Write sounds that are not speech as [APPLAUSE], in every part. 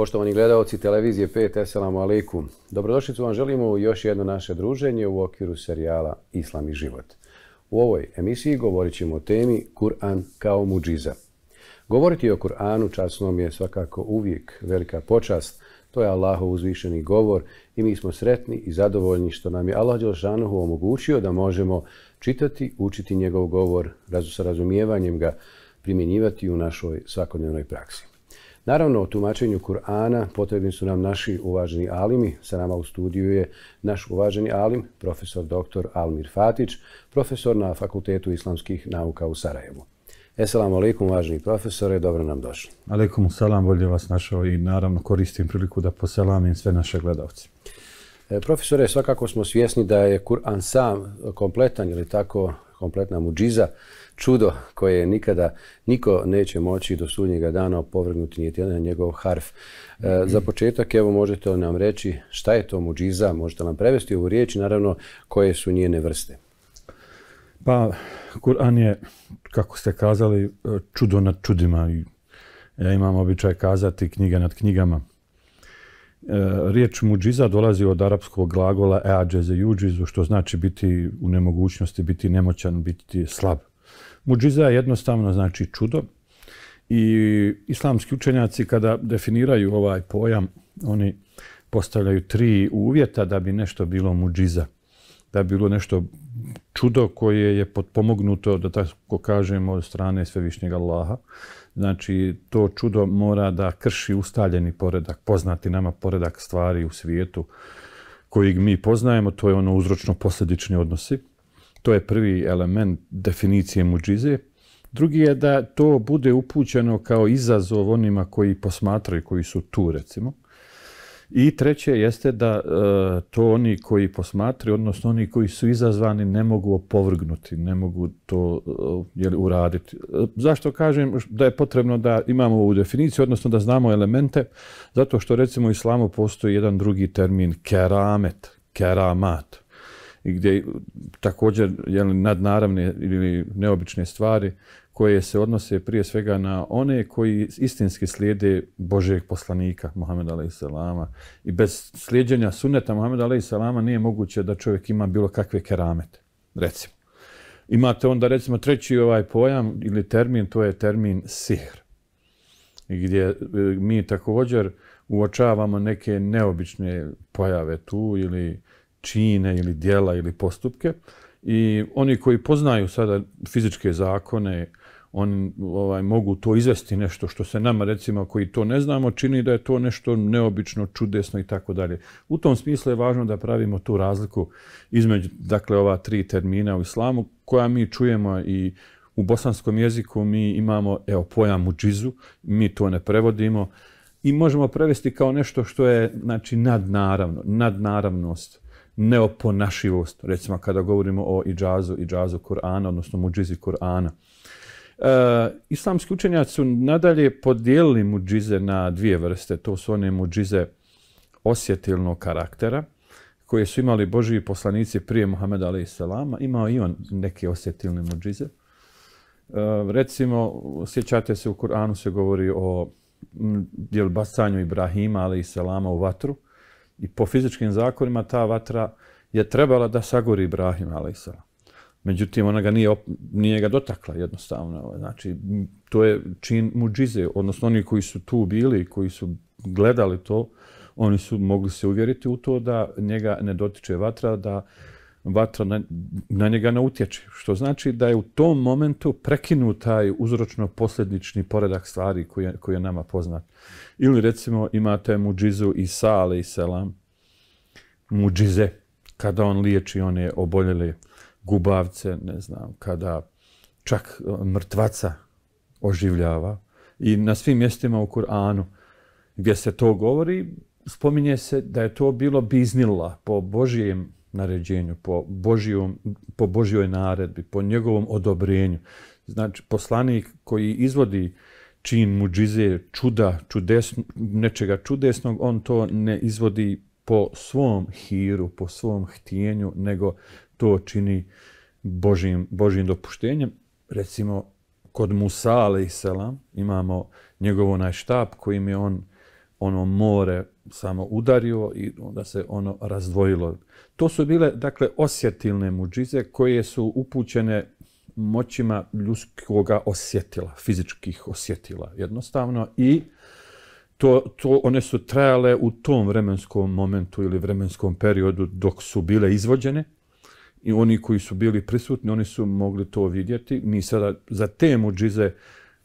Poštovani gledalci televizije 5, assalamu alaikum. Dobrodošlicu vam želimo još jedno naše druženje u okviru serijala Islam i život. U ovoj emisiji govorit ćemo o temi Kur'an kao muđiza. Govoriti o Kur'anu časnom je svakako uvijek velika počast. To je Allahov uzvišeni govor i mi smo sretni i zadovoljni što nam je Allah Đelšanuhu omogućio da možemo čitati, učiti njegov govor sa razumijevanjem ga primjenjivati u našoj svakodnevnoj praksi. Naravno, o tumačenju Kur'ana potrebni su nam naši uvaženi alimi. Sa nama u studiju je naš uvaženi alim, profesor dr. Almir Fatić, profesor na Fakultetu islamskih nauka u Sarajevu. Eselamu alaikum, uvaženi profesore, dobro nam došli. Alaikum salam, bolje vas našao i naravno koristim priliku da poselamim sve naše gledalce. E, profesore, svakako smo svjesni da je Kur'an sam kompletan, ili tako, kompletna muđiza, čudo koje nikada niko neće moći do sudnjega dana opovrgnuti niti jedan njegov harf. E, za mhm. početak, evo, možete nam reći šta je to muđiza, možete nam prevesti ovu riječ i naravno koje su njene vrste? Pa, Kur'an je, kako ste kazali, e, čudo nad čudima. Ja e, imam običaj kazati knjiga nad knjigama. Riječ muđiza dolazi od arapskog glagola eađeze juđizu, što znači biti u nemogućnosti, biti nemoćan, biti slab. Muđiza je jednostavno znači čudo i islamski učenjaci kada definiraju ovaj pojam, oni postavljaju tri uvjeta da bi nešto bilo muđiza, da bi bilo nešto čudo koje je potpomognuto, da tako kažemo, od strane svevišnjeg Allaha. Znači, to čudo mora da krši ustaljeni poredak, poznati nama poredak stvari u svijetu kojeg mi poznajemo, to je ono uzročno-posljedični odnosi. To je prvi element definicije muđize. Drugi je da to bude upućeno kao izazov onima koji posmatraju, koji su tu recimo. I treće jeste da e, to oni koji posmatraju, odnosno oni koji su izazvani, ne mogu opovrgnuti, ne mogu to e, uraditi. E, zašto kažem da je potrebno da imamo ovu definiciju, odnosno da znamo elemente? Zato što recimo u islamu postoji jedan drugi termin, keramet, keramat i gdje također jel, nadnaravne ili neobične stvari koje se odnose prije svega na one koji istinski slijede Božijeg poslanika Muhammeda a.s. I bez slijedjenja suneta Muhammeda Salama nije moguće da čovjek ima bilo kakve keramete, recimo. Imate onda recimo treći ovaj pojam ili termin, to je termin sihr. Gdje e, mi također uočavamo neke neobične pojave tu ili čine ili djela ili postupke. I oni koji poznaju sada fizičke zakone, oni ovaj, mogu to izvesti nešto što se nama, recimo, koji to ne znamo, čini da je to nešto neobično, čudesno i tako dalje. U tom smislu je važno da pravimo tu razliku između, dakle, ova tri termina u islamu koja mi čujemo i u bosanskom jeziku mi imamo, evo, pojam džizu mi to ne prevodimo i možemo prevesti kao nešto što je, znači, nadnaravno, nadnaravnost neoponašivost, recimo kada govorimo o iđazu, iđazu Kur'ana, odnosno muđizi Kur'ana. E, islamski učenjaci su nadalje podijelili muđize na dvije vrste. To su one muđize osjetilnog karaktera, koje su imali božji poslanici prije Muhammeda a.s. Imao i on neke osjetilne muđize. E, recimo, sjećate se, u Kur'anu se govori o djelbasanju Ibrahima a.s. u vatru, i po fizičkim zakonima ta vatra je trebala da sagori Ibrahim a.s. Međutim, ona ga nije, ga dotakla jednostavno. Ovaj, znači, to je čin muđize, odnosno oni koji su tu bili, koji su gledali to, oni su mogli se uvjeriti u to da njega ne dotiče vatra, da vatra na, njega ne utječe. Što znači da je u tom momentu prekinut taj uzročno posljednični poredak stvari koji je, nama poznat. Ili recimo imate muđizu Isa i selam, muđize, kada on liječi one oboljele gubavce, ne znam, kada čak e, mrtvaca oživljava. I na svim mjestima u Kur'anu gdje se to govori, spominje se da je to bilo biznila po Božijem naređenju, po, Božijom, po Božjoj naredbi, po njegovom odobrenju. Znači, poslanik koji izvodi čin muđize, čuda, nečega čudesnog, on to ne izvodi po svom hiru, po svom htijenju, nego to čini Božim, dopuštenjem. Recimo, kod Musa, i selam, imamo njegov onaj štab kojim je on ono more samo udario i onda se ono razdvojilo. To su bile, dakle, osjetilne muđize koje su upućene moćima ljudskoga osjetila, fizičkih osjetila jednostavno i to, one su trajale u tom vremenskom momentu ili vremenskom periodu dok su bile izvođene i oni koji su bili prisutni, oni su mogli to vidjeti. Mi sada za te muđize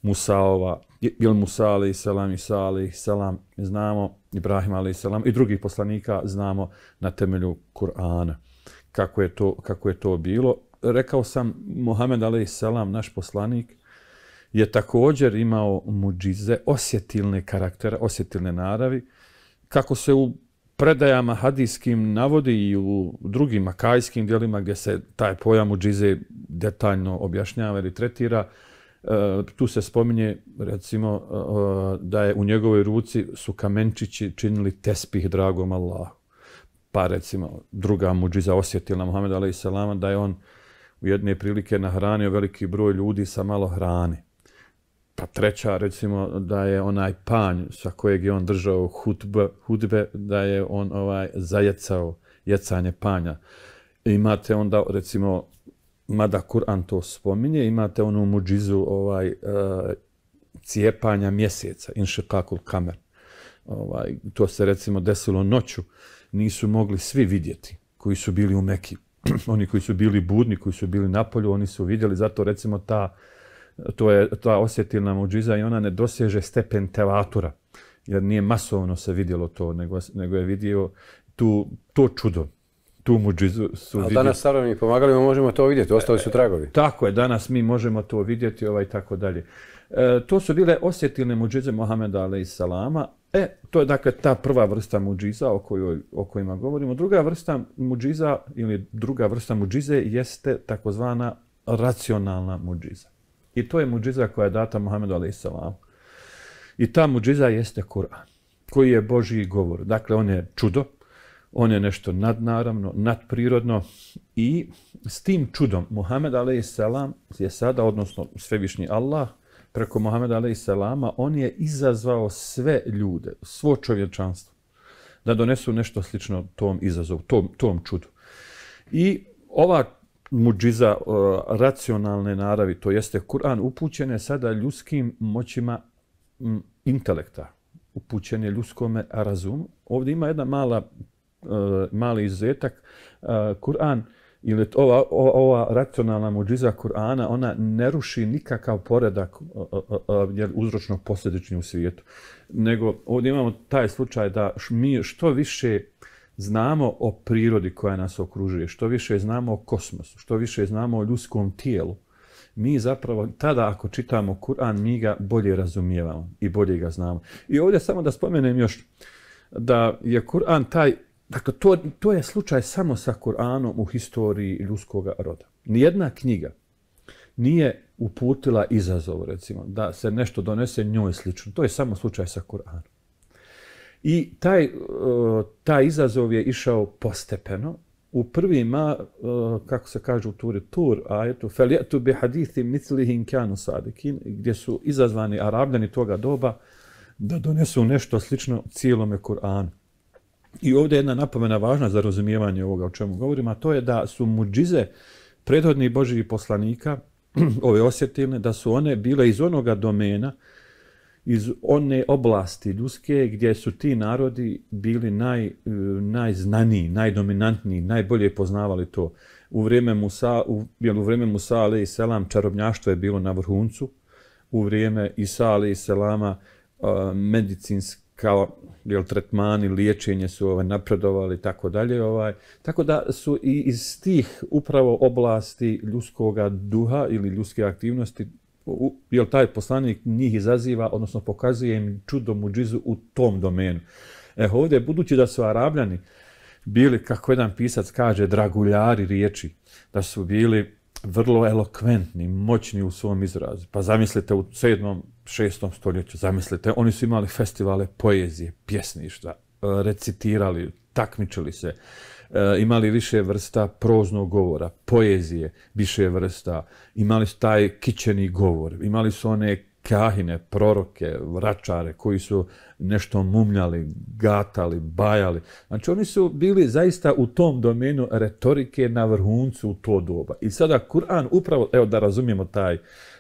Musaova, Musa Sali, Selam i Sali, Selam znamo, Ibrahim Ali Selam i drugih poslanika znamo na temelju Kur'ana. Kako je to, bilo? Rekao sam, Mohamed Ali Selam, naš poslanik, je također imao muđize, osjetilne karaktere, osjetilne naravi, kako se u predajama hadijskim navodi i u drugim makajskim dijelima gdje se taj pojam muđize detaljno objašnjava ili tretira, E, tu se spominje recimo e, e, da je u njegovoj ruci su kamenčići činili tespih dragom Allahu. Pa recimo druga muđiza osjetila Muhammed a.s. da je on u jedne prilike nahranio veliki broj ljudi sa malo hrane. Pa treća, recimo, da je onaj panj sa kojeg je on držao hudbe, hudbe da je on ovaj zajecao jecanje panja. Imate onda, recimo, mada Kur'an to spominje, imate onu muđizu ovaj, e, cijepanja mjeseca, inšekakul kamer. Ovaj, to se recimo desilo noću, nisu mogli svi vidjeti koji su bili u Meki. [CLEARS THROAT] oni koji su bili budni, koji su bili na polju, oni su vidjeli, zato recimo ta, to je ta osjetilna muđiza i ona ne doseže stepen tevatura, jer nije masovno se vidjelo to, nego, je vidio to čudo tu muđizu su vidjeti. danas mi pomagali, možemo to vidjeti, ostali su tragovi. Tako je, danas mi možemo to vidjeti, ovaj tako dalje. E, to su bile osjetilne muđize Mohameda alaih salama. E, to je dakle ta prva vrsta muđiza o, o kojima govorimo. Druga vrsta muđiza ili druga vrsta muđize jeste takozvana racionalna muđiza. I to je muđiza koja je data Mohamedu alaih salamu. I ta muđiza jeste Kur'an, koji je Božji govor. Dakle, on je čudo, on je nešto nadnaravno, nadprirodno i s tim čudom Muhammed a.s. je sada, odnosno svevišnji Allah, preko Muhammeda a.s. on je izazvao sve ljude, svo čovječanstvo, da donesu nešto slično tom izazovu, tom, tom čudu. I ova muđiza uh, racionalne naravi, to jeste Kur'an, upućen je sada ljudskim moćima intelekta, upućen je ljudskome razumu. Ovdje ima jedna mala Eh, mali izuzetak, eh, Kur'an ili ova, racionalna muđiza Kur'ana, ona ne ruši nikakav poredak eh, uzročno posljedični u svijetu. Nego ovdje imamo taj slučaj da mi što više znamo o prirodi koja nas okružuje, što više znamo o kosmosu, što više znamo o ljudskom tijelu, mi zapravo tada ako čitamo Kur'an, mi ga bolje razumijevamo i bolje ga znamo. I ovdje samo da spomenem još da je Kur'an taj Dakle, to, je slučaj samo sa Kur'anom u historiji ljudskog roda. Nijedna knjiga nije uputila izazov, recimo, da se nešto donese njoj slično. To je samo slučaj sa Koranom. I taj, e, taj izazov je išao postepeno. U prvima, e, kako se kaže u turi, tur ajetu, feljetu bi hadithi mitlihin kanu sadikin, gdje su izazvani arabljani toga doba da donesu nešto slično cijelome Kur'anu. I ovdje je jedna napomena važna za razumijevanje ovoga o čemu govorim, a to je da su muđize prethodnih božih poslanika, [CLEARS THROAT] ove osjetilne, da su one bile iz onoga domena, iz one oblasti ljudske gdje su ti narodi bili naj, e, najznaniji, najdominantniji, najbolje poznavali to. U vrijeme Musa, u, vrijeme Musa i selam čarobnjaštvo je bilo na vrhuncu, u vrijeme Isa ali i selama medicinski kao jel, tretmani, liječenje su ovaj, napredovali i tako dalje. Ovaj. Tako da su i iz tih upravo oblasti ljudskoga duha ili ljudske aktivnosti jer taj poslanik njih izaziva, odnosno pokazuje im čudo muđizu u tom domenu. E, ovdje, budući da su Arabljani bili, kako jedan pisac kaže, draguljari riječi, da su bili vrlo elokventni, moćni u svom izrazu. Pa zamislite u 7. 6. stoljeću, zamislite, oni su imali festivale poezije, pjesništva, e, recitirali, takmičili se, e, imali više vrsta proznog govora, poezije, više vrsta, imali su taj kićeni govor, imali su one kahine, proroke, vračare koji su nešto mumljali, gatali, bajali. Znači oni su bili zaista u tom domenu retorike na vrhuncu u to doba. I sada Kur'an upravo, evo da razumijemo taj,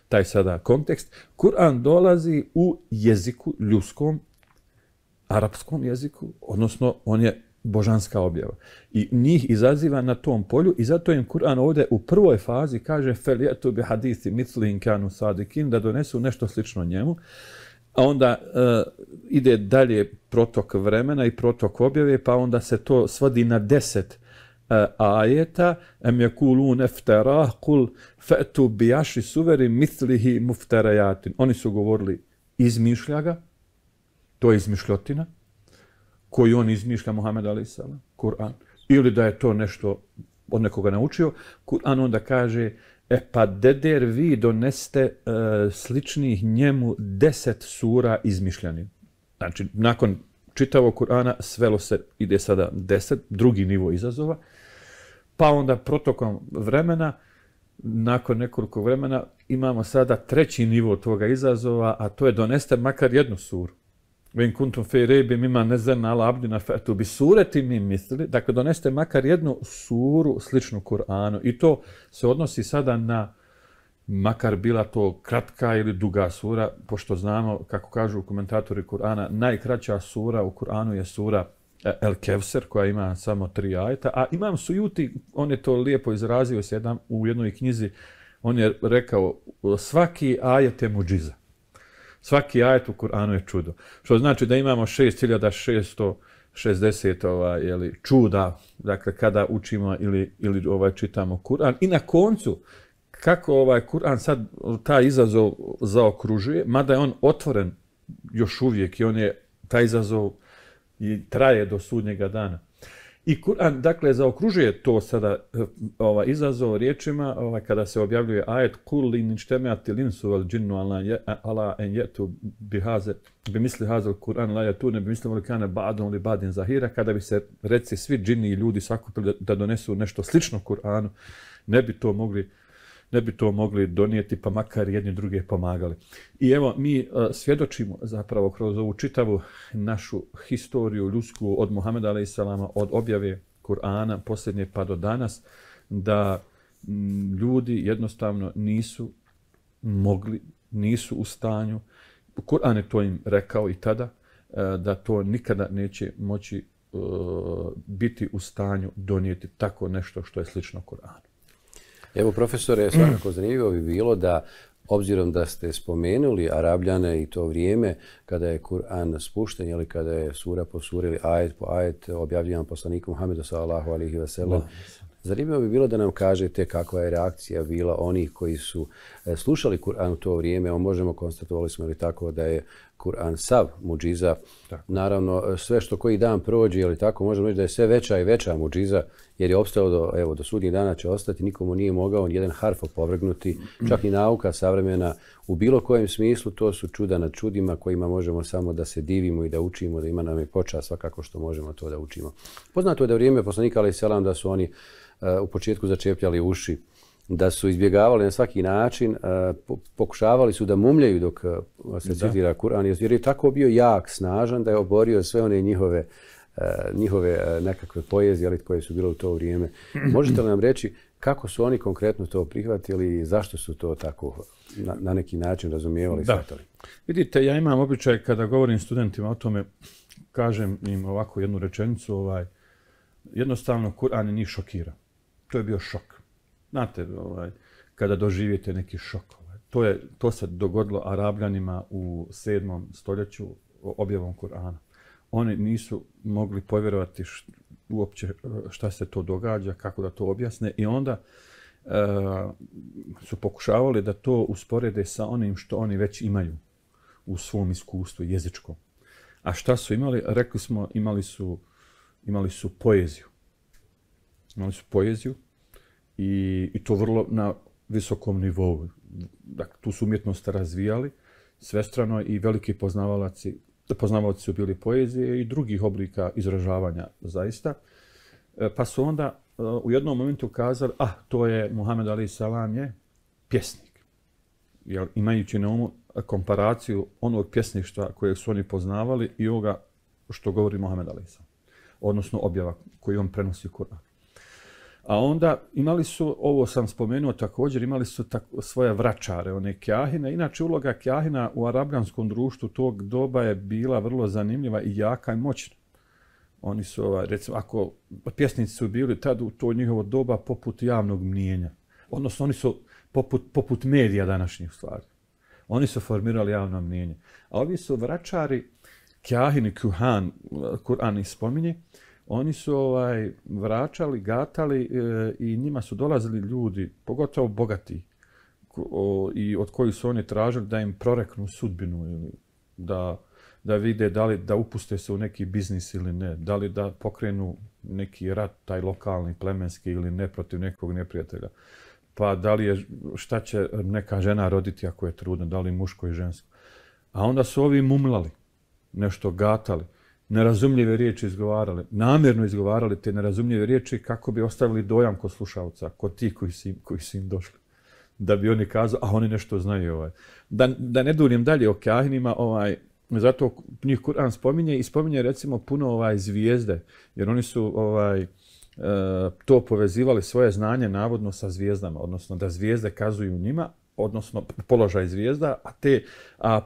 taj sada kontekst, Kur'an dolazi u jeziku ljuskom, arapskom jeziku, odnosno on je božanska objava. I njih izaziva na tom polju i zato im Kur'an ovdje u prvoj fazi kaže feljetu bi hadisi mitlin kanu sadikin, da donesu nešto slično njemu. A onda e, ide dalje protok vremena i protok objave, pa onda se to svodi na deset e, ajeta. Em je kulun kul fetu bijaši suveri mitlihi muftarajatin. Oni su govorili izmišlja ga, to je izmišljotina, koji on izmišlja Muhammed Ali Kur'an. Ili da je to nešto od nekoga naučio, Kur'an onda kaže E pa deder vi doneste e, sličnih njemu deset sura izmišljani. Znači, nakon čitavog Kur'ana svelo se, ide sada deset, drugi nivo izazova. Pa onda protokom vremena, nakon nekoliko vremena, imamo sada treći nivo toga izazova, a to je doneste makar jednu suru. Ven kuntum rebi mima bi sureti mi mislili. Dakle, doneste makar jednu suru sličnu Kur'anu. I to se odnosi sada na makar bila to kratka ili duga sura, pošto znamo, kako kažu komentatori Kur'ana, najkraća sura u Kur'anu je sura e, El Kevser, koja ima samo tri ajta, a Imam Sujuti, on je to lijepo izrazio u jednoj knjizi, on je rekao, svaki ajet je muđiza. Svaki ajet u Kur'anu je čudo. Što znači da imamo 6660 ovaj, jeli, čuda, dakle, kada učimo ili, ili ovaj, čitamo Kur'an. I na koncu, kako ovaj Kur'an sad taj izazov zaokružuje, mada je on otvoren još uvijek i on je, taj izazov i traje do sudnjega dana. I Kur'an, dakle, zaokružuje to sada eh, ova, izazov riječima ova, kada se objavljuje ajet Kul in inštemijati linsu vel džinnu ala, en jetu bi, haze, bi misli hazel Kur'an la ne bi misli volikane badom li badin zahira kada bi se reci svi džini i ljudi sakupili da, da donesu nešto slično Kur'anu ne bi to mogli ne bi to mogli donijeti, pa makar jedni druge pomagali. I evo, mi e, svjedočimo zapravo kroz ovu čitavu našu historiju ljudsku od Muhameda a.s. od objave Kur'ana posljednje pa do danas, da ljudi jednostavno nisu mogli, nisu u stanju, Kur'an je to im rekao i tada, e, da to nikada neće moći e, biti u stanju donijeti tako nešto što je slično Kur'anu. Evo, profesore, svakako zanimljivo bi bilo da Obzirom da ste spomenuli Arabljane i to vrijeme kada je Kur'an spušten, ili kada je sura po suri ili ajet po ajet objavljivan poslanikom Muhammedu sallahu alihi zanimljivo bi bilo da nam kažete kakva je reakcija bila onih koji su e, slušali Kur'an u to vrijeme, a možemo konstatovali smo ili tako da je Kur'an sav muđiza. Naravno, sve što koji dan prođe, ili tako, možemo reći da je sve veća i veća muđiza, jer je opstao do, evo, do sudnjih dana će ostati, nikomu nije mogao jedan harf opovrgnuti, čak i nauka savremena. U bilo kojem smislu to su čuda nad čudima kojima možemo samo da se divimo i da učimo, da ima nam i počast svakako što možemo to da učimo. Poznato je da vrijeme poslanika, ali selam, da su oni e, u početku začepljali uši da su izbjegavali na svaki način, e, pokušavali su da mumljaju dok e, se citira Kur'an, jer je tako bio jak, snažan da je oborio sve one njihove e, njihove nekakve poezije koje su bile u to vrijeme. [CLEARS THROAT] Možete li nam reći kako su oni konkretno to prihvatili i zašto su to tako na, neki način razumijevali i shvatili? Vidite, ja imam običaj kada govorim studentima o tome, kažem im ovako jednu rečenicu, ovaj, jednostavno Kur'an njih šokira. To je bio šok. Znate, ovaj, kada doživite neki šok. Ovaj, to, je, to se dogodilo Arabljanima u 7. stoljeću objavom Korana. Oni nisu mogli povjerovati uopće eh, šta se to događa, kako da to objasne i onda eh, su pokušavali da to usporede sa onim što oni već imaju u svom iskustvu jezičkom. A šta su imali? Rekli smo, imali imali su poeziju. Imali su poeziju i, to vrlo na visokom nivou. Dakle, tu su umjetnost razvijali svestrano i veliki poznavalaci, poznavalci su bili poezije i drugih oblika izražavanja zaista. E, pa su onda e, u jednom momentu kazali, ah, to je Muhammed Ali Salam je pjesnik. Jer imajući na umu komparaciju onog pjesništva kojeg su oni poznavali i ovoga što govori Muhammed Ali Salam. Odnosno objava koju on prenosi Kur'an. A onda imali su, ovo sam spomenuo također, imali su tako, svoje vraćare, one kjahine. Inače, uloga kjahina u arabganskom društvu tog doba je bila vrlo zanimljiva i jaka i moćna. Oni su, ovaj, recimo, ako pjesnici su bili tad u to njihovo doba poput javnog mnijenja. Odnosno, oni su poput, medija današnjih stvari. Oni su formirali javno mnijenje. A ovi su vračari kjahini, kuhan, Kur'an spominje, oni su ovaj, vraćali, gatali e, i njima su dolazili ljudi, pogotovo bogati, i od kojih su oni tražili da im proreknu sudbinu ili da, vide da li da upuste se u neki biznis ili ne, da li da pokrenu neki rat, taj lokalni, plemenski ili ne protiv nekog neprijatelja. Pa da li je, šta će neka žena roditi ako je trudno, da li muško i žensko. A onda su ovi mumlali, nešto gatali nerazumljive riječi izgovarali, namjerno izgovarali te nerazumljive riječi kako bi ostavili dojam kod slušalca, kod tih koji su, koji im došli. Da bi oni kazali, a oni nešto znaju. Ovaj. Da, da ne durim dalje o kahinima, ovaj, zato njih Kur'an spominje i spominje recimo puno ovaj zvijezde, jer oni su ovaj, e, to povezivali svoje znanje navodno sa zvijezdama, odnosno da zvijezde kazuju njima, odnosno položaj zvijezda, a te a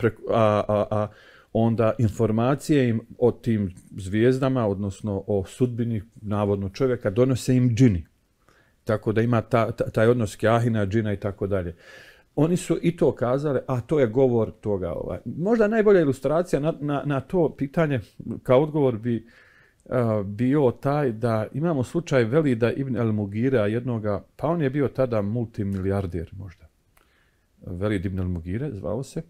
onda informacije im o tim zvijezdama, odnosno o sudbini navodno čovjeka, donose im džini. Tako da ima taj odnos Kjahina, džina i tako dalje. Oni su i to kazali, a to je govor toga. Ovaj. Možda najbolja ilustracija na, to pitanje kao odgovor bi eh, bio taj da imamo slučaj Velida ibn al-Mugira jednoga, pa on je bio tada multimilijarder možda. Velid ibn al-Mugire zvao se.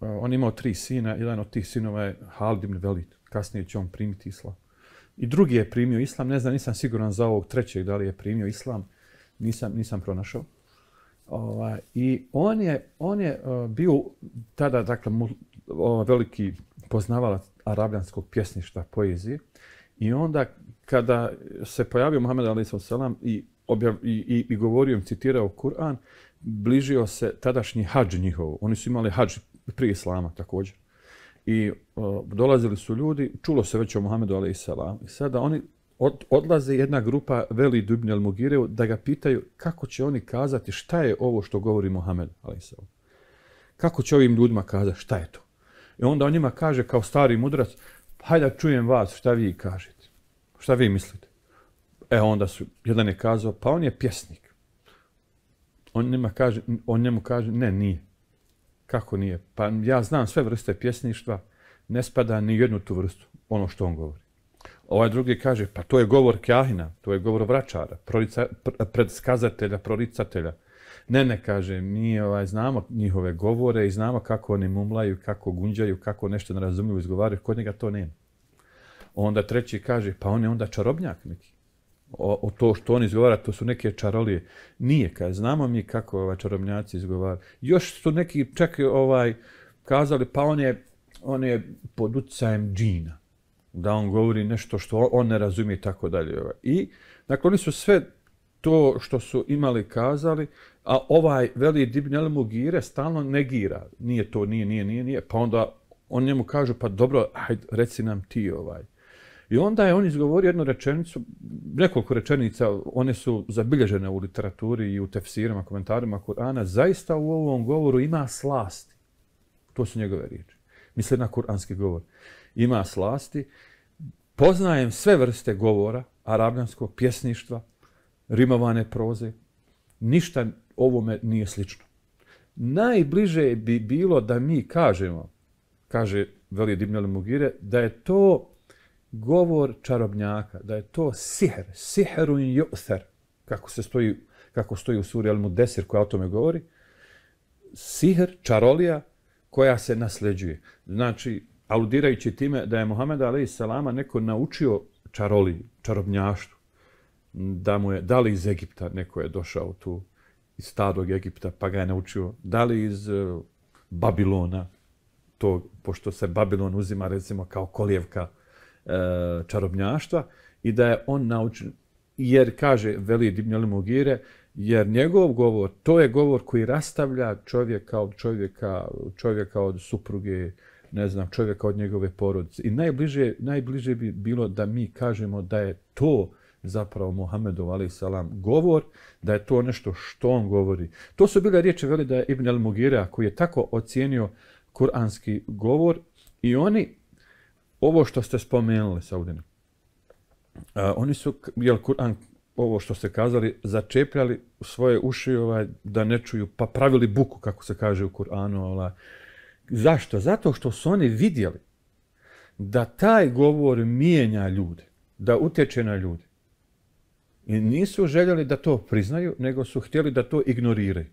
Pa on je imao tri sina, jedan od tih sinova je Halid ibn Velid. Kasnije će on primiti islam. I drugi je primio islam, ne znam, nisam siguran za ovog trećeg da li je primio islam. Nisam, nisam pronašao. Ovaj, I on je, on je e, bio tada, dakle, ovaj, veliki poznavalac arabljanskog pjesništa, poezije. I onda kada se pojavio Muhammed a.s. i, i, i, i govorio im, citirao Kur'an, bližio se tadašnji hađ njihov. Oni su imali hađ prije Islama također. I e, dolazili su ljudi, čulo se već o Muhammedu alaih i sada oni odlazi odlaze jedna grupa Veli Dubnjel Mugireu da ga pitaju kako će oni kazati šta je ovo što govori Muhammed alaih Kako će ovim ljudima kazati šta je to? I onda on njima kaže kao stari mudrac, hajde čujem vas šta vi kažete, šta vi mislite. E onda su, jedan je kazao, pa on je pjesnik. On, on njemu kaže, ne, nije. Kako nije? Pa ja znam sve vrste pjesništva, ne spada ni jednu tu vrstu, ono što on govori. Ovaj drugi kaže, pa to je govor kahina, to je govor vračara, predskazatelja, proricatelja. Ne, ne, kaže, mi ovaj, znamo njihove govore i znamo kako oni mumlaju, kako gunđaju, kako nešto ne razumiju, izgovaraju, kod njega to nema. Onda treći kaže, pa on je onda čarobnjak neki o, to što on izgovara, to su neke čarolije. Nije, kad znamo mi kako ovaj čarobnjaci izgovaraju. Još su neki čak ovaj, kazali, pa on je, on je pod utjecajem džina. Da on govori nešto što on ne razumije i tako dalje. Ovaj. I, dakle, oni su sve to što su imali kazali, a ovaj veli Dibnel stalno negira. Nije to, nije, nije, nije, Pa onda on njemu kažu, pa dobro, hajde, reci nam ti ovaj. I onda je on izgovorio jednu rečenicu, nekoliko rečenica, one su zabilježene u literaturi i u tefsirima, komentarima Kur'ana, zaista u ovom govoru ima slasti. To su njegove riječi. Misle na kuranski govor. Ima slasti. Poznajem sve vrste govora, arabljanskog pjesništva, rimovane proze. Ništa ovome nije slično. Najbliže bi bilo da mi kažemo, kaže Veli Dimnjale Mugire, da je to govor čarobnjaka, da je to siher, siherun ju'ther, kako, se stoji, kako stoji u suri al desir koja o tome govori, siher, čarolija koja se nasljeđuje. Znači, aludirajući time da je Muhammed salama neko naučio čaroliju, čarobnjaštvu, da mu je, da li iz Egipta neko je došao tu, iz starog Egipta, pa ga je naučio, da li iz e, Babilona, to, pošto se Babilon uzima recimo kao kolijevka E, čarobnjaštva i da je on naučen, jer kaže, veli Dibnjali Mugire, jer njegov govor, to je govor koji rastavlja čovjeka od čovjeka, čovjeka od supruge, ne znam, čovjeka od njegove porodice. I najbliže, bi bilo da mi kažemo da je to zapravo Muhammedov salam govor, da je to nešto što on govori. To su bile riječi veli da je Ibn al koji je tako ocijenio kuranski govor i oni ovo što ste spomenuli, Saudin, oni su, jel ovo što ste kazali, začepljali u svoje uši ovaj, da ne čuju, pa pravili buku, kako se kaže u Kur'anu. Ovaj. Zašto? Zato što su oni vidjeli da taj govor mijenja ljude, da utječe na ljude. I nisu željeli da to priznaju, nego su htjeli da to ignoriraju.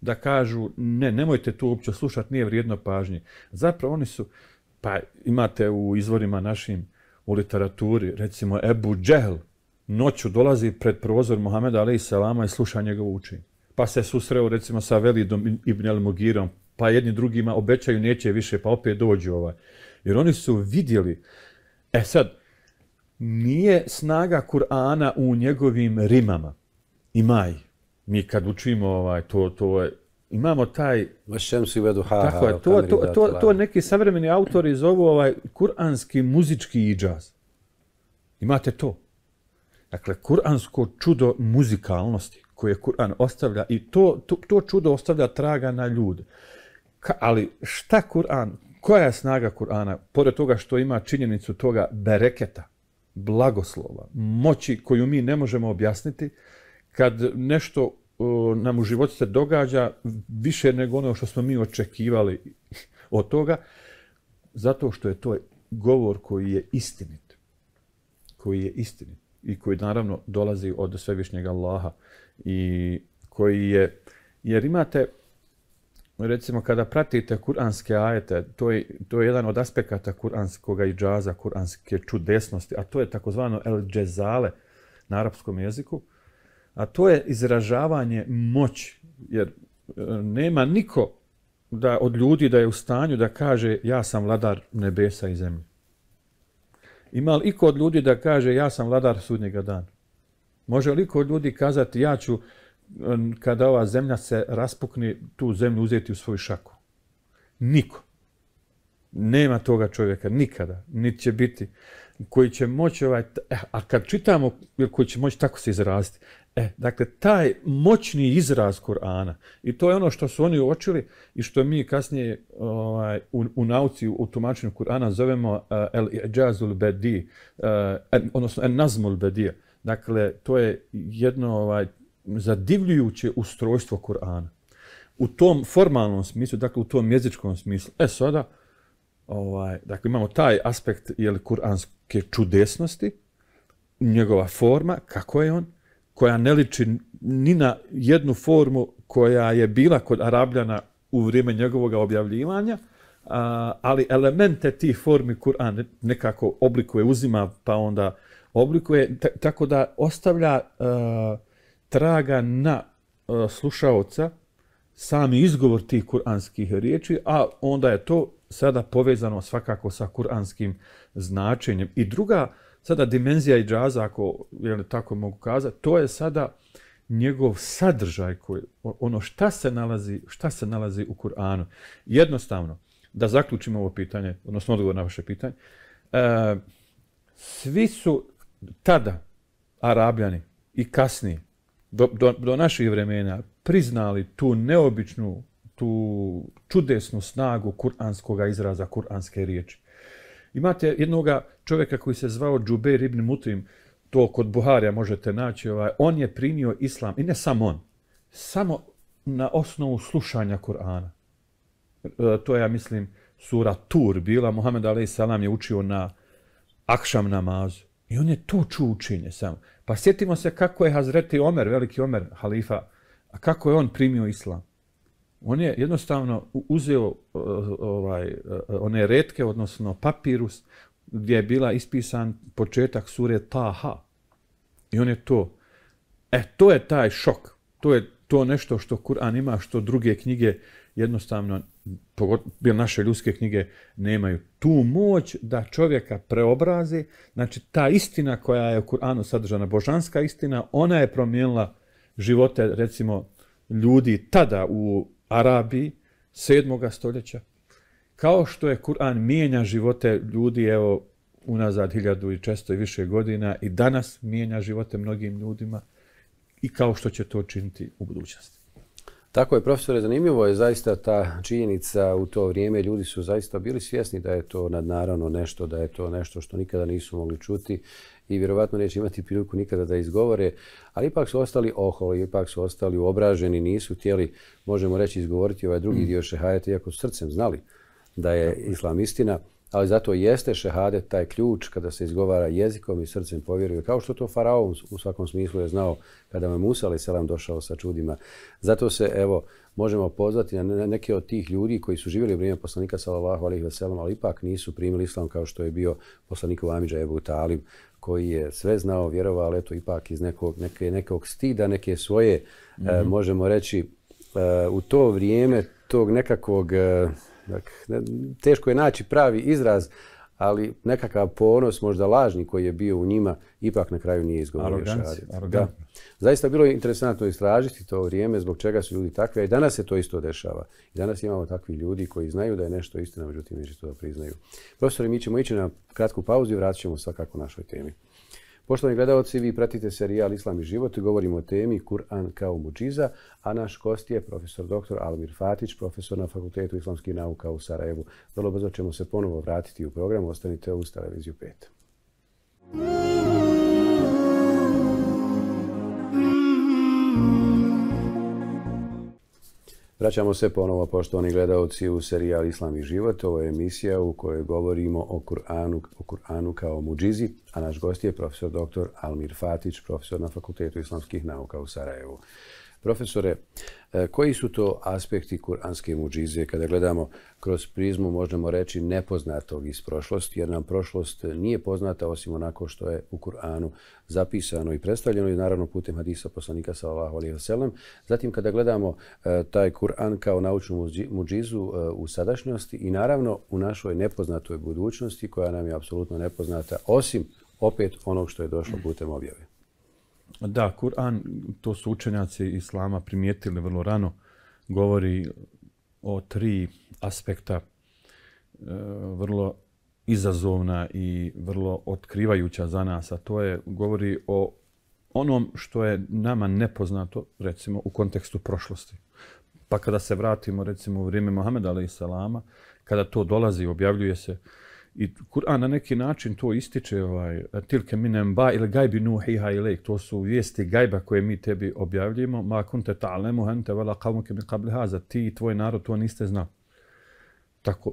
Da kažu, ne, nemojte tu uopće slušati, nije vrijedno pažnje. Zapravo oni su pa imate u izvorima našim, u literaturi, recimo Ebu Džehl, noću dolazi pred prozor Mohameda alaih salama i sluša njegovo učenje. Pa se susreo recimo sa Velidom ibn al-Mugirom, pa jedni drugima obećaju neće više, pa opet dođu ovaj. Jer oni su vidjeli, e sad, nije snaga Kur'ana u njegovim rimama i Mi kad učimo ovaj, to, to je imamo taj... Tako je, to, to, to, to neki savremeni autori zovu ovaj kuranski muzički iđaz. Imate to. Dakle, kuransko čudo muzikalnosti koje Kur'an ostavlja i to, čudo ostavlja traga na ljude. ali šta Kur'an, koja je snaga Kur'ana, pored toga što ima činjenicu toga bereketa, blagoslova, moći koju mi ne možemo objasniti, kad nešto nam u životu se događa više nego ono što smo mi očekivali od toga, zato što je to govor koji je istinit. Koji je istinit i koji naravno dolazi od svevišnjeg Allaha i koji je, jer imate, recimo kada pratite kuranske ajete, to je, jedan od aspekata kuranskog iđaza, kuranske čudesnosti, a to je takozvano el džezale na arapskom jeziku, a to je izražavanje moći. Jer e, nema niko da od ljudi da je u stanju da kaže ja sam vladar nebesa i zemlje. Ima li iko od ljudi da kaže ja sam vladar sudnjega dana? Može li iko od ljudi kazati ja ću e, kada ova zemlja se raspukne tu zemlju uzeti u svoju šaku? Niko. Nema toga čovjeka nikada, niti će biti koji će moći ovaj, e, a kad čitamo, koji će moći tako se izraziti, E, dakle, taj moćni izraz Kur'ana i to je ono što su oni uočili i što mi kasnije ovaj, u, nauci, u tumačenju Kur'ana zovemo uh, el jazul bedi, eh, odnosno en-nazmul bedi. Dakle, to je jedno ovaj, zadivljujuće ustrojstvo Kur'ana. U tom formalnom smislu, dakle u tom jezičkom smislu. E sada, ovaj, dakle imamo taj aspekt kuranske čudesnosti, njegova forma, kako je on, koja ne liči ni na jednu formu koja je bila kod Arabljana u vrijeme njegovog objavljivanja, ali elemente tih formi Kur'an nekako oblikuje, uzima pa onda oblikuje, tako da ostavlja e, traga na e, slušaoca sami izgovor tih kuranskih riječi, a onda je to sada povezano svakako sa kuranskim značenjem. I druga Sada dimenzija i džaza, ako tako mogu kazati, to je sada njegov sadržaj, koji, ono šta se nalazi, u Kur'anu. Jednostavno, da zaključimo ovo pitanje, odnosno odgovor na vaše pitanje, e, svi su tada Arabljani i kasnije, do, do, naših vremena, priznali tu neobičnu, tu čudesnu snagu kuranskog izraza, kuranske riječi. Imate jednoga čovjeka koji se zvao Džubeir ibn Mutim, to kod Buharija možete naći, ovaj, on je primio islam, i ne samo on, samo na osnovu slušanja Kur'ana. E, to je, ja mislim, sura Tur bila, Muhammed a.s. je učio na akšam namazu. I on je to čuo učinje samo. Pa sjetimo se kako je Hazreti Omer, veliki Omer, halifa, a kako je on primio islam. On je jednostavno uzeo uh, ovaj, uh, one retke, odnosno papirus, gdje je bila ispisan početak sure Taha. I on je to. E, to je taj šok. To je to nešto što Kur'an ima, što druge knjige jednostavno, pogotovo naše ljudske knjige, nemaju tu moć da čovjeka preobrazi. Znači, ta istina koja je u Kur'anu sadržana, božanska istina, ona je promijenila živote, recimo, ljudi tada u Arabiji 7. stoljeća, kao što je Kur'an mijenja živote ljudi, evo, unazad hiljadu i često i više godina i danas mijenja živote mnogim ljudima i kao što će to činiti u budućnosti. Tako je, profesore, zanimljivo je zaista ta činjenica u to vrijeme. Ljudi su zaista bili svjesni da je to nadnaravno nešto, da je to nešto što nikada nisu mogli čuti i vjerovatno neće imati priliku nikada da izgovore, ali ipak su ostali oholi, ipak su ostali obraženi, nisu htjeli, možemo reći, izgovoriti ovaj drugi mm. dio šehajeta, iako srcem znali da je islam istina, ali zato jeste šehadet taj ključ kada se izgovara jezikom i srcem povjeruje. Kao što to faraon u svakom smislu je znao kada mu Musa ali selam došao sa čudima. Zato se evo možemo pozvati na neke od tih ljudi koji su živjeli u vrijeme poslanika sallallahu alejhi ve ali ipak nisu primili islam kao što je bio poslanik Amidža Ebu Talib koji je sve znao, vjerovao, ali eto ipak iz nekog, nekog stida, neke svoje, e, mhm. možemo reći, e, u to vrijeme tog nekakvog, e, teško je naći pravi izraz, ali nekakav ponos, možda lažni koji je bio u njima, ipak na kraju nije izgovorio šahadet. Zaista bilo je interesantno istražiti to vrijeme zbog čega su ljudi takvi, a i danas se to isto dešava. I danas imamo takvi ljudi koji znaju da je nešto istina, međutim neće to da priznaju. Profesore, mi ćemo ići na kratku pauzu i vratit ćemo svakako našoj temi. Poštovani gledalci, vi pratite serijal Islam i život i govorimo o temi Kur'an kao muđiza, a naš gost je profesor dr. Almir Fatić, profesor na Fakultetu islamskih nauka u Sarajevu. Vrlo brzo ćemo se ponovo vratiti u program. Ostanite uz Televiziju 5. Vraćamo se ponovo, poštovani gledalci, u serijal Islam i život. Ovo je emisija u kojoj govorimo o Kur'anu, o Kur'anu kao muđizi, a naš gost je profesor dr. Almir Fatić, profesor na Fakultetu islamskih nauka u Sarajevu. Profesore, e, koji su to aspekti kuranske muđize kada gledamo kroz prizmu, možemo reći, nepoznatog iz prošlosti, jer nam prošlost nije poznata osim onako što je u Kur'anu zapisano i predstavljeno i naravno putem hadisa poslanika sallallahu alaihi Zatim kada gledamo e, taj Kur'an kao naučnu muđizu e, u sadašnjosti i naravno u našoj nepoznatoj budućnosti koja nam je apsolutno nepoznata osim opet onog što je došlo putem objave. Da, Kur'an, to su učenjaci Islama primijetili vrlo rano, govori o tri aspekta e, vrlo izazovna i vrlo otkrivajuća za nas, a to je govori o onom što je nama nepoznato, recimo, u kontekstu prošlosti. Pa kada se vratimo, recimo, u vrijeme Mohameda, salama kada to dolazi, objavljuje se, i Kur'an na neki način to ističe, ovaj, tilke ili gajbi nuhiha ilajk, to su vijesti gajba koje mi tebi objavljujemo, ma kunte ta'lemu hente vela qavmuke min qabli ti i tvoj narod to niste znali.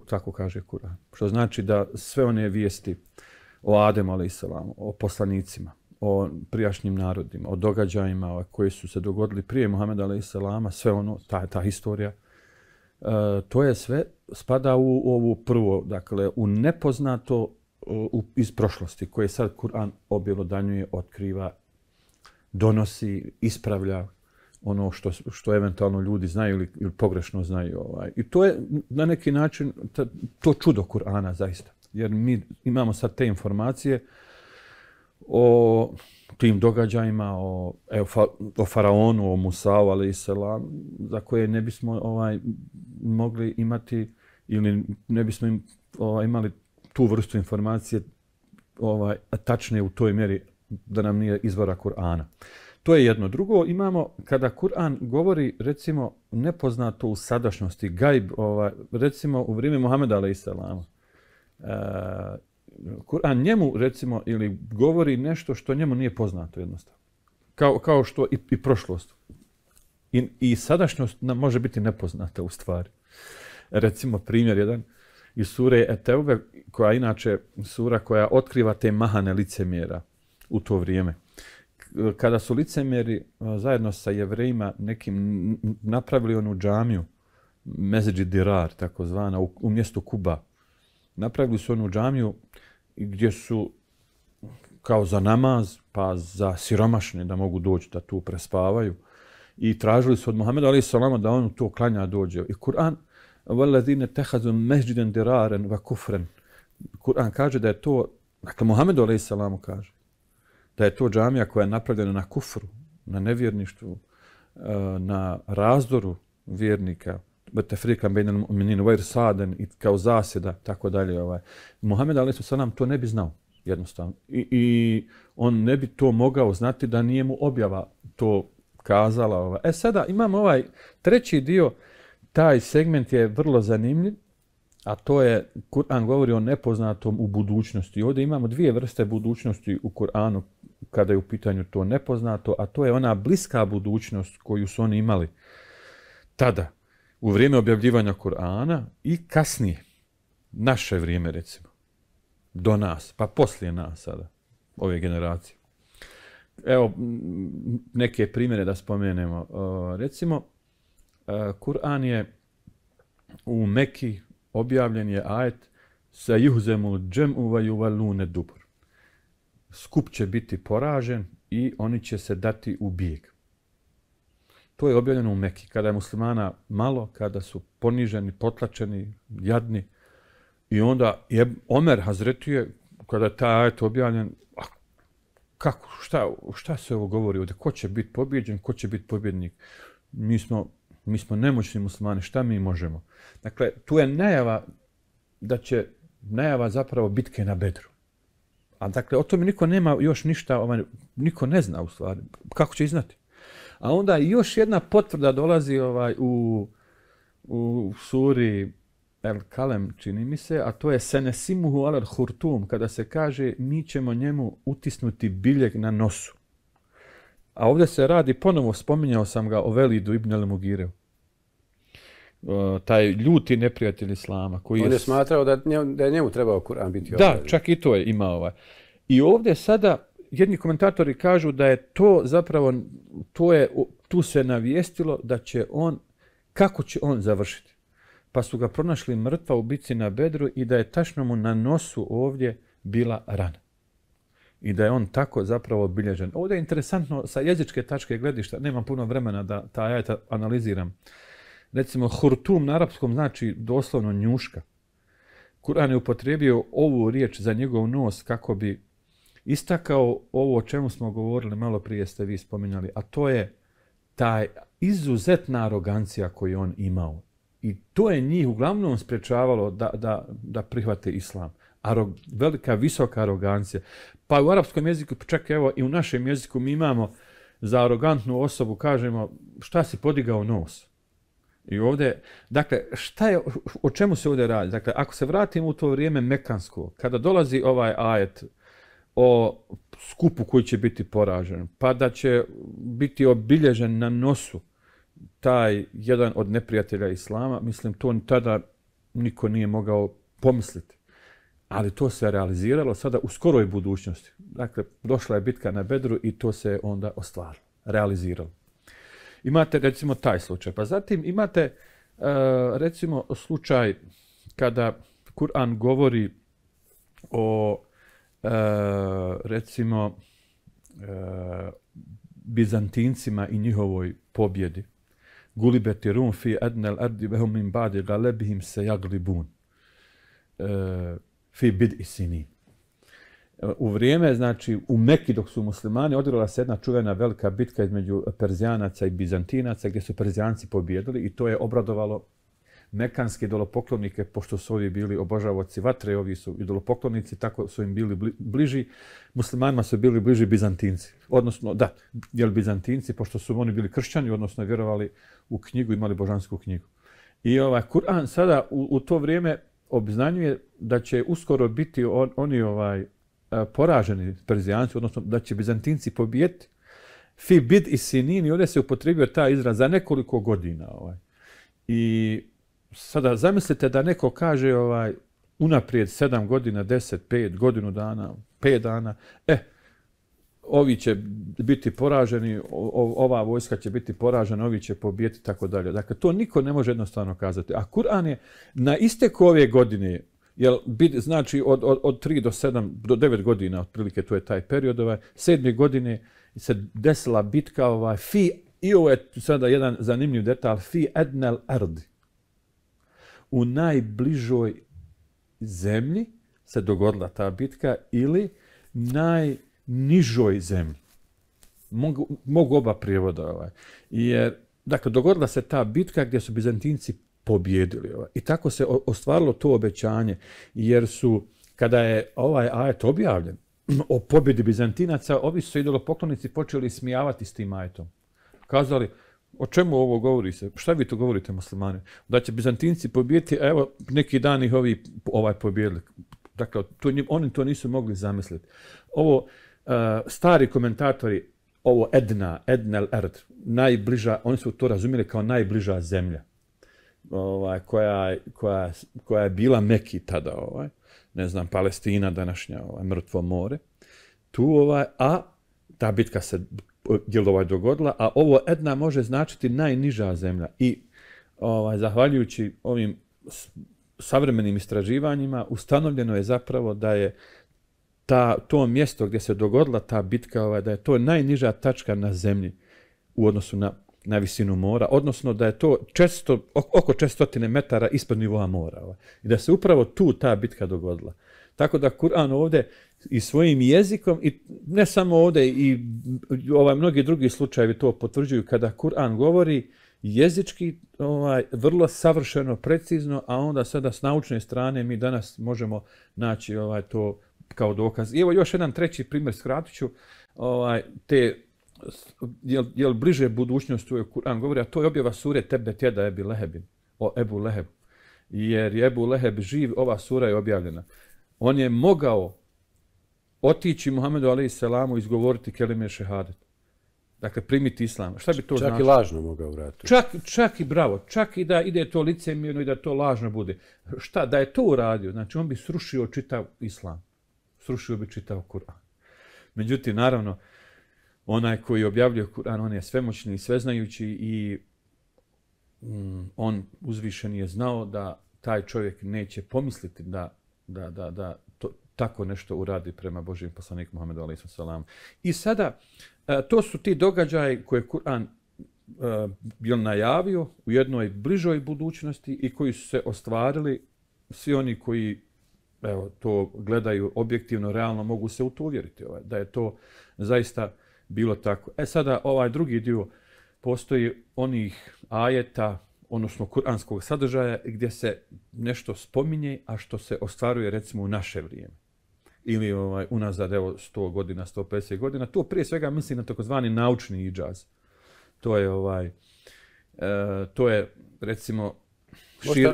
Tako, kaže Kur'an. Što znači da sve one vijesti o Adem a.s., o poslanicima, o prijašnjim narodima, o događajima koje su se dogodili prije Muhammeda a.s., sve ono, ta, ta historija, E, to je sve spada u ovu prvo, dakle, u nepoznato e, iz prošlosti koje sad Kur'an objelodanjuje, otkriva, donosi, ispravlja ono što, eventualno ljudi znaju ili, pogrešno znaju. Ovaj. I to je na neki način to čudo Kur'ana zaista. Jer mi imamo sad te informacije o tim događajima, o, o Faraonu, o Musau, ali i Selam, za koje ne bismo ovaj, mogli imati ili ne bismo ovaj, imali tu vrstu informacije ovaj, tačne u toj mjeri da nam nije izvora Kur'ana. To je jedno. Drugo, imamo kada Kur'an govori, recimo, nepoznato u sadašnjosti, gajb, ovaj, recimo u vrijeme Muhammeda a.s. A njemu, recimo, ili govori nešto što njemu nije poznato jednostavno. Kao, što i, i prošlost. I, I sadašnjost nam može biti nepoznata u stvari. Recimo, primjer jedan iz sure Eteube, koja inače sura koja otkriva te mahane licemjera u to vrijeme. Kada su licemjeri e, zajedno sa jevrejima nekim napravili onu džamiju, Mezđi Dirar, tako zvana, u, u mjestu Kuba, napravili su onu džamiju gdje su kao za namaz, pa za siromašne da mogu doći da tu prespavaju. I tražili su od Muhammeda alaih da on to klanja dođe. I Kur'an, دِرَارًا وَكُفْرًا Kur'an kaže da je to, dakle Muhammedu alaih kaže, da je to džamija koja je napravljena na kufru, na nevjerništvu, eh, na razdoru vjernika, i kao zasjeda, tako dalje. Ovaj. Muhammed Ali nam to ne bi znao, jednostavno. I, on ne bi to mogao znati da nije mu objava to kazala. Ovaj. E sada imamo ovaj treći dio, taj segment je vrlo zanimljiv, a to je, Kur'an govori o nepoznatom u budućnosti. Ovdje imamo dvije vrste budućnosti u Kur'anu kada je u pitanju to nepoznato, a to je ona bliska budućnost koju su oni imali tada u vrijeme objavljivanja Kur'ana i kasnije. Naše vrijeme, recimo. Do nas, pa poslije nas sada, ove generacije. Evo, neke primjere da spomenemo. Recimo, e, Kur'an je u Meki objavljen je ajet sa juhzemu džem'u va lune Skup će biti poražen i oni će se dati u bijeg. To je objavljeno u Meki, kada je muslimana malo, kada su poniženi, potlačeni, jadni. I onda je Omer Hazretije, kada je taj ajet objavljen, kako, šta, šta se ovo govori ovdje? Ko će biti pobjeđen, ko će biti pobjednik? Mi smo, nemoćni muslimani, šta mi možemo? Dakle, tu je najava da će najava zapravo bitke na bedru. A dakle, o tome niko nema još ništa, ovaj, niko ne zna u stvari. Kako će iznati? A onda još jedna potvrda dolazi ovaj u, u suri El Kalem, čini mi se, a to je Senesimuhu alar hurtum, kada se kaže mi ćemo njemu utisnuti biljeg na nosu. A ovdje se radi, ponovo spominjao sam ga o Velidu ibn al-Mugireu. taj ljuti neprijatelj Islama. Koji On je, smatrao da, je njemu trebao Kur'an biti Da, čak i to je ima ovaj. I ovdje sada jedni komentatori kažu da je to zapravo, to tu se navijestilo da će on, kako će on završiti. Pa su ga pronašli mrtva u bici na bedru i da je tačno mu na nosu ovdje bila rana. I da je on tako zapravo obilježen. Ovdje je interesantno, sa jezičke tačke gledišta, nemam puno vremena da ta ajeta analiziram. Recimo, hurtum na arapskom znači doslovno njuška. Kur'an je upotrijebio ovu riječ za njegov nos kako bi istakao ovo o čemu smo govorili, malo prije ste vi spominjali, a to je taj izuzetna arogancija koju on imao. I to je njih uglavnom sprečavalo da, da, prihvate islam. velika, visoka arogancija. Pa u arapskom jeziku, čak evo i u našem jeziku mi imamo za arogantnu osobu, kažemo šta si podigao nos. I ovdje, dakle, šta je, o čemu se ovdje radi? Dakle, ako se vratimo u to vrijeme Mekansko, kada dolazi ovaj ajet, o skupu koji će biti poražen, pa da će biti obilježen na nosu taj jedan od neprijatelja Islama, mislim, to tada niko nije mogao pomisliti. Ali to se realiziralo sada u skoroj budućnosti. Dakle, došla je bitka na Bedru i to se onda ostvarilo, realiziralo. Imate, recimo, taj slučaj. Pa zatim imate, e, recimo, slučaj kada Kur'an govori o E, recimo e, Bizantincima i njihovoj pobjedi. Gulibeti Rumfi, adnel min ba'di galebihim se e, Fi i U vrijeme, znači, u Meki dok su muslimani, odrila se jedna čuvena velika bitka između Perzijanaca i Bizantinaca, gdje su Perzijanci pobjedili i to je obradovalo mekanske idolopoklonike, pošto su ovi bili obožavoci vatre, ovi su idolopoklonici, tako su im bili bliži. Muslimanima su bili bliži Bizantinci. Odnosno, da, jel Bizantinci, pošto su oni bili kršćani, odnosno vjerovali u knjigu, imali božansku knjigu. I ovaj, Kur'an sada u, to vrijeme obznanjuje da će uskoro biti oni ovaj e, poraženi Perzijanci, odnosno da će Bizantinci pobijeti. Fi bid i sinin, i ovdje se upotrijebio ta izraz za nekoliko godina. Ovaj. I sada zamislite da neko kaže ovaj, unaprijed 7 godina, 10, 5, godinu dana, 5 dana, eh, ovi će biti poraženi, ova vojska će biti poražena, ovi će pobijeti, tako dalje. Dakle, to niko ne može jednostavno kazati. A Kur'an je na isteku ove godine, jel, znači od, od, od 3 do 7, do 9 godina, otprilike to je taj period, ovaj, sedme godine se desila bitka, ovaj, fi, i ovo je sada jedan zanimljiv detalj, fi ednel erdi u najbližoj zemlji se dogodila ta bitka ili najnižoj zemlji. Mogu, oba prijevoda ovaj. Jer, dakle, dogodila se ta bitka gdje su Bizantinci pobjedili. Ovaj. I tako se ostvarilo to obećanje. Jer su, kada je ovaj ajet objavljen, o pobjedi Bizantinaca, ovi su idolopoklonici počeli smijavati s tim ajetom. Kazali, o čemu ovo govori se? Šta vi to govorite, muslimani? Da će Bizantinci pobijeti, a evo, neki dan ih ovi ovaj pobijedili. Dakle, to, oni to nisu mogli zamisliti. Ovo, e, stari komentatori, ovo Edna, Ednel Erd, najbliža, oni su to razumjeli kao najbliža zemlja ovaj, koja, koja, koja je bila Meki tada, ovaj, ne znam, Palestina današnja, ovaj, mrtvo more. Tu, ovaj, a ta bitka se gildovanja dogodila, a ovo jedna može značiti najniža zemlja. I ovaj, zahvaljujući ovim savremenim istraživanjima ustanovljeno je zapravo da je ta, to mjesto gdje se dogodila ta bitka, ovaj, da je to najniža tačka na zemlji u odnosu na, visinu mora, odnosno da je to često, oko 400 metara ispod nivoa mora. Ovaj. I da se upravo tu ta bitka dogodila. Tako da Kur'an ovdje i svojim jezikom, i ne samo ovdje, i ovaj, mnogi drugi slučajevi to potvrđuju, kada Kur'an govori jezički ovaj, vrlo savršeno, precizno, a onda sada s naučne strane mi danas možemo naći ovaj, to kao dokaz. I evo još jedan treći primjer, skratit ću, ovaj, te jel, bliže budućnosti u Kur'an govori, a to je objava sure Tebe tjeda Ebi Lehebin, o Ebu Lehebu. Jer je Ebu Leheb živ, ova sura je objavljena. On je mogao otići Muhammedu alaih salamu i izgovoriti kelime šehadet. Dakle, primiti islam. Šta bi to čak Čak i lažno mogao uraditi. Čak, i bravo. Čak i da ide to licemirno i da to lažno bude. Šta? Da je to uradio, znači on bi srušio čitav islam. Srušio bi čitav Kur'an. Međutim, naravno, onaj koji objavljuje Kur'an, on je svemoćni i sveznajući i mm, on uzvišen je znao da taj čovjek neće pomisliti da da, da, da tako nešto uradi prema Božim poslaniku Muhammedu alaihi I sada, e, to su ti događaji koje Kur'an e, najavio u jednoj bližoj budućnosti i koji su se ostvarili svi oni koji evo, to gledaju objektivno, realno, mogu se u to uvjeriti. Ovaj, da je to zaista bilo tako. E sada, ovaj drugi dio postoji onih ajeta odnosno kuranskog sadržaja gdje se nešto spominje, a što se ostvaruje recimo u naše vrijeme ili ovaj, unazad evo 100 godina, 150 godina. To prije svega misli na takozvani naučni iđaz. To je ovaj, e, to je recimo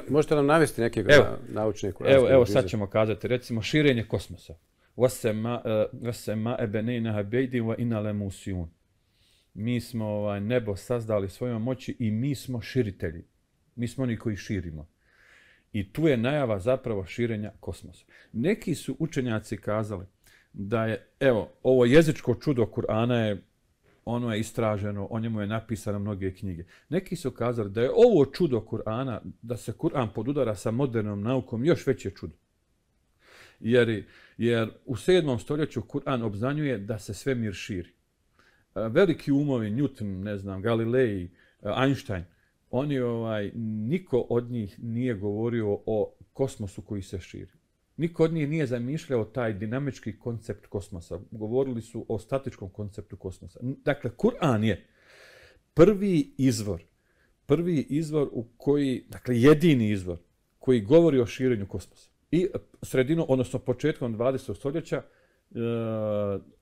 možete, nam navesti neke evo, naučne Evo, evo sad ćemo kazati recimo širenje kosmosa. Vasema, uh, vasema ebenina e inale musijun mi smo ovaj, nebo sazdali svojom moći i mi smo širitelji. Mi smo oni koji širimo. I tu je najava zapravo širenja kosmosa. Neki su učenjaci kazali da je, evo, ovo jezičko čudo Kur'ana je, ono je istraženo, o njemu je napisano mnoge knjige. Neki su kazali da je ovo čudo Kur'ana, da se Kur'an podudara sa modernom naukom, još veće čudo. Jer, jer u sedmom stoljeću Kur'an obznanjuje da se svemir širi veliki umovi, Newton, ne znam, Galilei, Einstein, oni ovaj, niko od njih nije govorio o kosmosu koji se širi. Niko od njih nije zamišljao taj dinamički koncept kosmosa. Govorili su o statičkom konceptu kosmosa. Dakle, Kur'an je prvi izvor, prvi izvor u koji, dakle jedini izvor koji govori o širenju kosmosa. I e, sredinom, odnosno početkom 20. stoljeća e,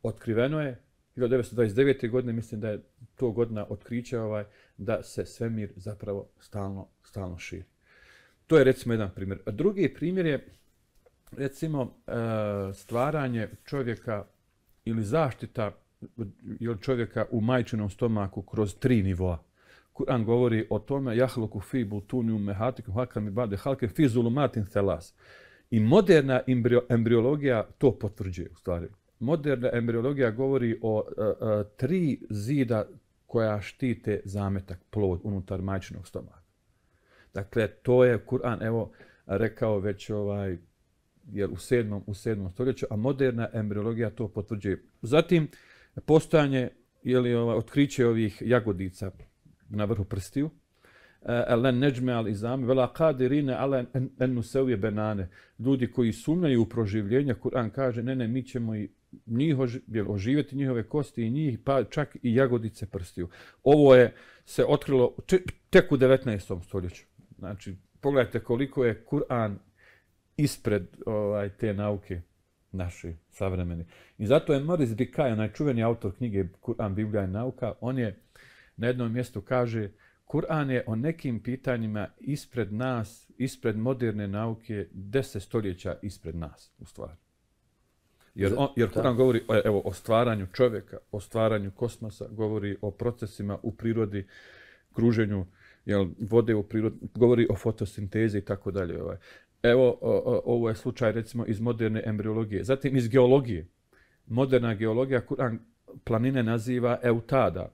otkriveno je 1929. godine, mislim da je to godina otkrića ovaj, da se svemir zapravo stalno, stalno širi. To je recimo jedan primjer. A drugi primjer je recimo e, stvaranje čovjeka ili zaštita čovjeka u majčinom stomaku kroz tri nivoa. Kur'an govori o tome jahluku fi bultunium mehatikum hakam i bade fi zulumatin I moderna embriologija to potvrđuje u Moderna embriologija govori o e, e, tri zida koja štite zametak, plod unutar majčinog stomaka. Dakle, to je Kur'an, evo, rekao već ovaj, jer u sedmom, u sedmom stoljeću, a moderna embriologija to potvrđuje. Zatim, postojanje, ili ovaj, otkriće ovih jagodica na vrhu prstiju, e, Elen neđme vela Ljudi koji sumnjaju u proživljenje, Kur'an kaže, ne, ne, mi ćemo i njih oživjeti njihove kosti i njih, pa čak i jagodice prstiju. Ovo je se otkrilo tek u 19. stoljeću. Znači, pogledajte koliko je Kur'an ispred ovaj, te nauke naše, savremeni. I zato je Maris Bikaj, onaj čuveni autor knjige Kur'an, Biblija i nauka, on je na jednom mjestu kaže Kur'an je o nekim pitanjima ispred nas, ispred moderne nauke, deset stoljeća ispred nas, u stvari. Jer, Kuran govori evo, o stvaranju čovjeka, o stvaranju kosmosa, govori o procesima u prirodi, kruženju jel, vode u prirodi, govori o fotosintezi i tako dalje. Ovaj. Evo, ovo je slučaj recimo iz moderne embriologije. Zatim iz geologije. Moderna geologija Kuran planine naziva eutada,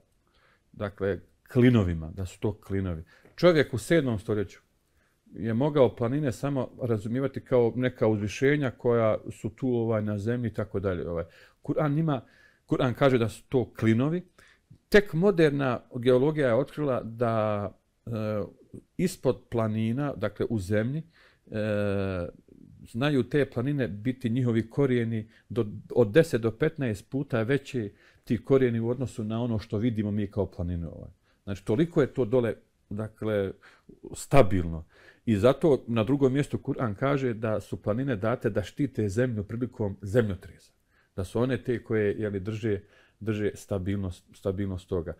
dakle klinovima, da su to klinovi. Čovjek u 7. stoljeću je mogao planine samo razumijevati kao neka uzvišenja koja su tu ovaj, na zemlji i tako dalje. Ovaj. Kur'an ima, Kur'an kaže da su to klinovi. Tek moderna geologija je otkrila da eh, ispod planina, dakle u zemlji, eh, znaju te planine biti njihovi korijeni od 10 do 15 puta veći ti korijeni u odnosu na ono što vidimo mi kao planinu. Ovaj. Znači, toliko je to dole dakle, stabilno. I zato na drugom mjestu Kur'an kaže da su planine date da štite zemlju prilikom zemljotresa. Da su one te koje drže, drže stabilnost, stabilnost toga.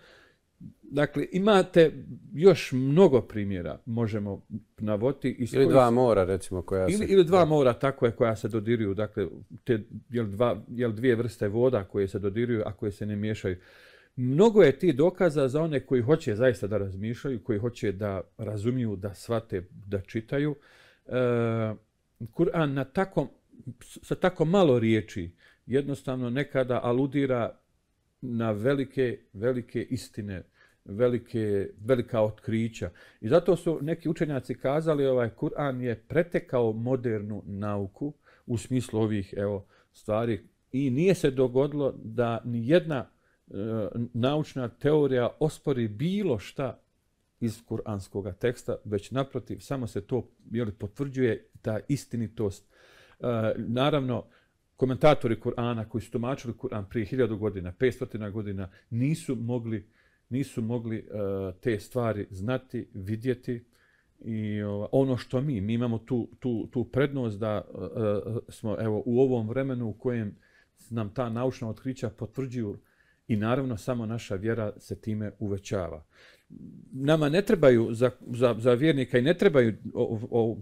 Dakle, imate još mnogo primjera, možemo navoti. ili dva mora, recimo, koja se... Ili, dva mora, tako koja se dodiruju, dakle, te, jel, dva, jel dvije vrste voda koje se dodiruju, a koje se ne miješaju. Mnogo je ti dokaza za one koji hoće zaista da razmišljaju, koji hoće da razumiju, da shvate, da čitaju. E, Kur'an na tako, sa tako malo riječi jednostavno nekada aludira na velike, istine, velika otkrića. I zato su neki učenjaci kazali ovaj Kur'an je pretekao modernu nauku u smislu ovih evo stvari i nije se dogodilo da ni jedna E, naučna teorija ospori bilo šta iz kuranskog teksta, već naprotiv, samo se to jeli, potvrđuje ta istinitost. E, naravno, komentatori Kur'ana koji su tumačili Kur'an prije hiljadu godina, 500 godina, nisu mogli, e, te stvari znati, vidjeti. I ono što mi, mi imamo tu, tu prednost da smo evo, u ovom vremenu u kojem nam ta naučna otkrića potvrđuju i naravno samo naša vjera se time uvećava. Nama ne trebaju za, za, vjernika i ne trebaju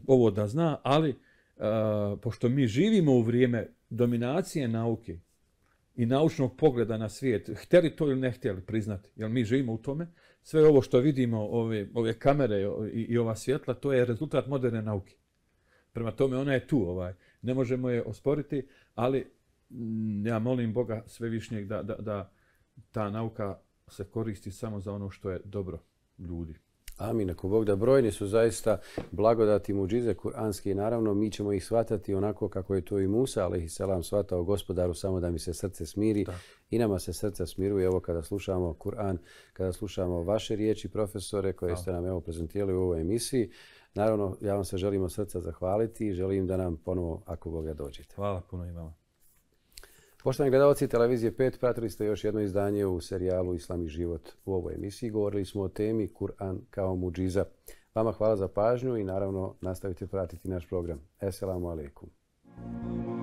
ovo da zna, ali e, pošto mi živimo u vrijeme dominacije nauke i naučnog pogleda na svijet, htjeli to ili ne htjeli priznati, jer mi živimo u tome, sve ovo što vidimo, ove, ove kamere i, ova svjetla, to je rezultat moderne nauke. Prema tome ona je tu, ovaj. ne možemo je osporiti, ali ja molim Boga svevišnjeg da, da ta nauka se koristi samo za ono što je dobro ljudi. Amin, ako Bog da brojni su zaista blagodati muđize kuranski i naravno mi ćemo ih shvatati onako kako je to i Musa, ali ih selam shvatao gospodaru samo da mi se srce smiri i nama se srca smiruje evo kada slušamo Kur'an, kada slušamo vaše riječi profesore koje ste nam evo prezentirali u ovoj emisiji. Naravno ja vam se želim od srca zahvaliti i želim da nam ponovo ako Boga, dođete. Hvala puno i Poštovani gledalci Televizije 5, pratili ste još jedno izdanje u serijalu Islam i život. U ovoj emisiji govorili smo o temi Kur'an kao muđiza. Vama hvala za pažnju i naravno nastavite pratiti naš program. Esselamu alaikum.